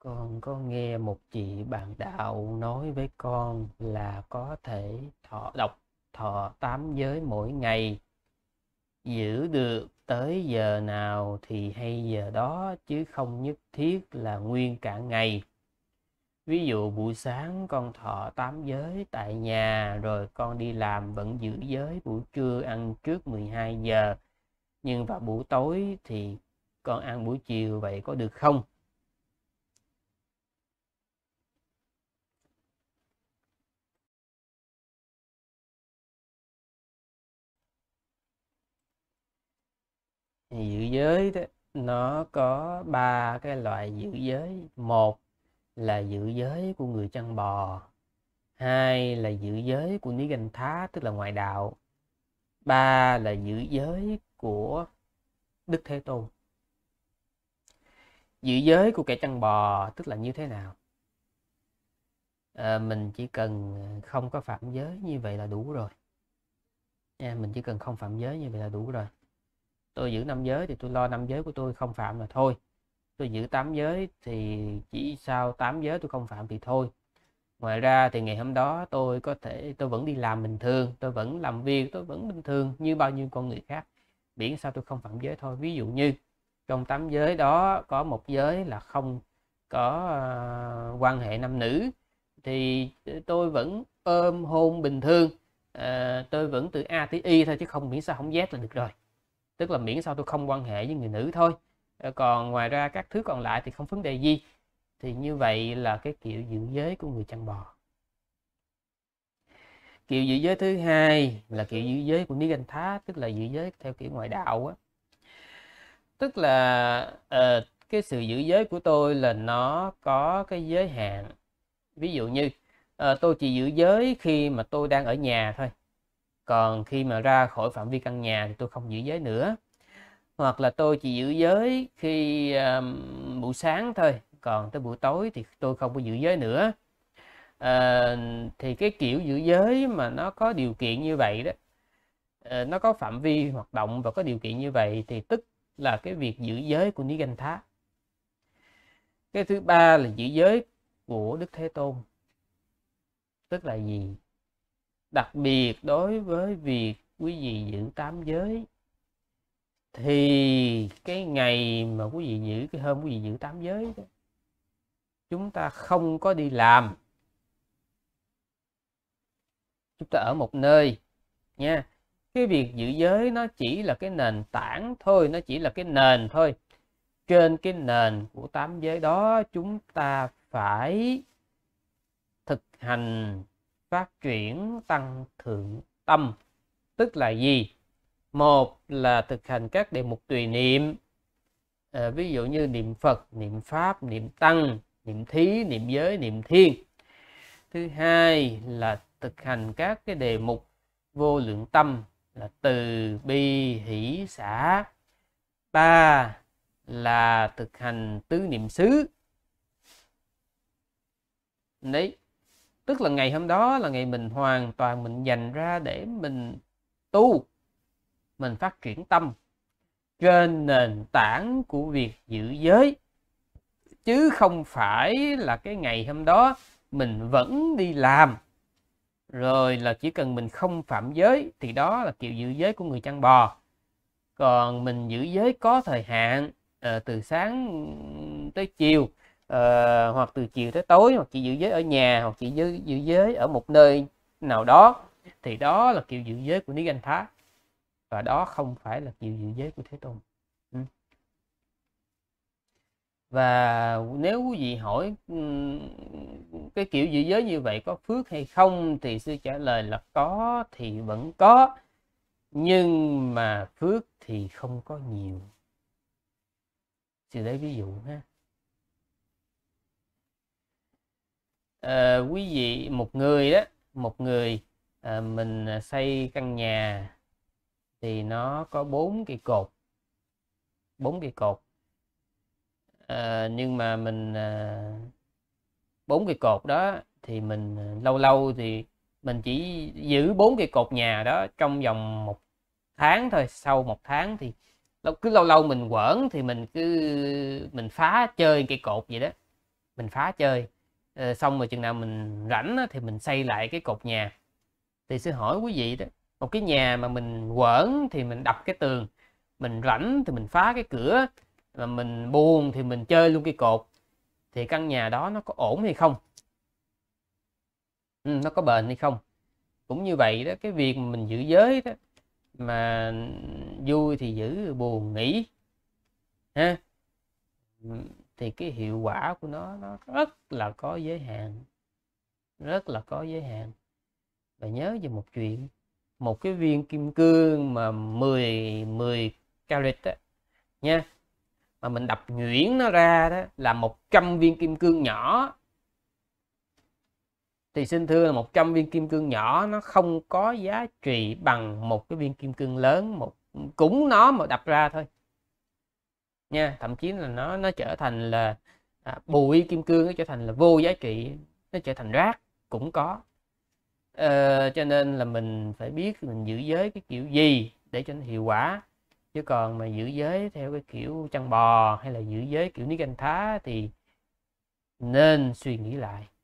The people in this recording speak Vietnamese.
con có nghe một chị bạn đạo nói với con là có thể thọ đọc thọ tám giới mỗi ngày giữ được tới giờ nào thì hay giờ đó chứ không nhất thiết là nguyên cả ngày ví dụ buổi sáng con thọ tám giới tại nhà rồi con đi làm vẫn giữ giới buổi trưa ăn trước 12 giờ nhưng vào buổi tối thì con ăn buổi chiều vậy có được không dự giới đó, nó có ba cái loại dự giới một là dự giới của người chăn bò hai là dự giới của núi ganh thá tức là ngoại đạo ba là dự giới của đức thế tôn dự giới của kẻ chăn bò tức là như thế nào à, mình chỉ cần không có phạm giới như vậy là đủ rồi à, mình chỉ cần không phạm giới như vậy là đủ rồi tôi giữ năm giới thì tôi lo năm giới của tôi không phạm là thôi tôi giữ tám giới thì chỉ sau tám giới tôi không phạm thì thôi ngoài ra thì ngày hôm đó tôi có thể tôi vẫn đi làm bình thường tôi vẫn làm việc tôi vẫn bình thường như bao nhiêu con người khác miễn sao tôi không phạm giới thôi ví dụ như trong tám giới đó có một giới là không có uh, quan hệ nam nữ thì tôi vẫn ôm hôn bình thường uh, tôi vẫn từ a tới y thôi chứ không miễn sao không z là được rồi tức là miễn sao tôi không quan hệ với người nữ thôi ờ, còn ngoài ra các thứ còn lại thì không vấn đề gì thì như vậy là cái kiểu giữ giới của người chăn bò kiểu giữ giới thứ hai là kiểu giữ giới của Niết Anh Thá tức là giữ giới theo kiểu ngoại đạo á tức là uh, cái sự giữ giới của tôi là nó có cái giới hạn ví dụ như uh, tôi chỉ giữ giới khi mà tôi đang ở nhà thôi còn khi mà ra khỏi phạm vi căn nhà thì tôi không giữ giới nữa hoặc là tôi chỉ giữ giới khi um, buổi sáng thôi còn tới buổi tối thì tôi không có giữ giới nữa à, thì cái kiểu giữ giới mà nó có điều kiện như vậy đó ờ, nó có phạm vi hoạt động và có điều kiện như vậy thì tức là cái việc giữ giới của Nigan Thá cái thứ ba là giữ giới của Đức Thế Tôn tức là gì đặc biệt đối với việc quý vị giữ tám giới thì cái ngày mà quý vị giữ cái hôm quý vị giữ tám giới đó, chúng ta không có đi làm chúng ta ở một nơi nha cái việc giữ giới nó chỉ là cái nền tảng thôi nó chỉ là cái nền thôi trên cái nền của tám giới đó chúng ta phải thực hành phát triển tăng thượng tâm tức là gì một là thực hành các đề mục tùy niệm à, ví dụ như niệm phật niệm pháp niệm tăng niệm thí niệm giới niệm thiên thứ hai là thực hành các cái đề mục vô lượng tâm là từ bi hỷ xã ba là thực hành tứ niệm xứ đấy tức là ngày hôm đó là ngày mình hoàn toàn mình dành ra để mình tu mình phát triển tâm trên nền tảng của việc giữ giới chứ không phải là cái ngày hôm đó mình vẫn đi làm rồi là chỉ cần mình không phạm giới thì đó là kiểu giữ giới của người chăn bò còn mình giữ giới có thời hạn ờ, từ sáng tới chiều uh, hoặc từ chiều tới tối hoặc chị giữ giới ở nhà hoặc chị giữ, giữ giới ở một nơi nào đó thì đó là kiểu giữ giới của Niết Anh Thá và đó không phải là kiểu giữ giới của Thế Tôn ừ. và nếu quý vị hỏi cái kiểu giữ giới như vậy có phước hay không thì sư trả lời là có thì vẫn có nhưng mà phước thì không có nhiều sư lấy ví dụ ha Ờ, quý vị một người đó một người à, mình ờ, xây căn nhà thì nó có bốn cây cột bốn cây cột à, nhưng mà mình bốn à, cây cột đó thì mình lâu lâu thì mình chỉ giữ bốn cây cột nhà đó trong vòng một tháng thôi sau một tháng thì cứ lâu lâu mình quẩn thì mình cứ mình phá chơi cây cột vậy đó mình phá chơi Ờ, xong rồi chừng nào mình rảnh á, thì mình xây lại cái cột nhà thì sẽ hỏi quý vị đó một cái nhà mà mình quẩn thì mình đập cái tường mình rảnh thì mình phá cái cửa mà mình buồn thì mình chơi luôn cái cột thì căn nhà đó nó có ổn hay không ừ, nó có bền hay không cũng như vậy đó cái việc mình giữ giới đó mà vui thì giữ buồn nghỉ ha thì cái hiệu quả của nó nó rất là có giới hạn rất là có giới hạn và nhớ về một chuyện một cái viên kim cương mà 10 10 carat á nha mà mình đập nhuyễn nó ra đó là 100 viên kim cương nhỏ thì xin thưa là 100 viên kim cương nhỏ nó không có giá trị bằng một cái viên kim cương lớn một cúng nó mà đập ra thôi nha thậm chí là nó nó trở thành là à, bùi kim cương nó trở thành là vô giá trị nó trở thành rác cũng có à, cho nên là mình phải biết mình giữ giới cái kiểu gì để cho nó hiệu quả chứ còn mà giữ giới theo cái kiểu chăn bò hay là giữ giới kiểu niết anh thá thì nên suy nghĩ lại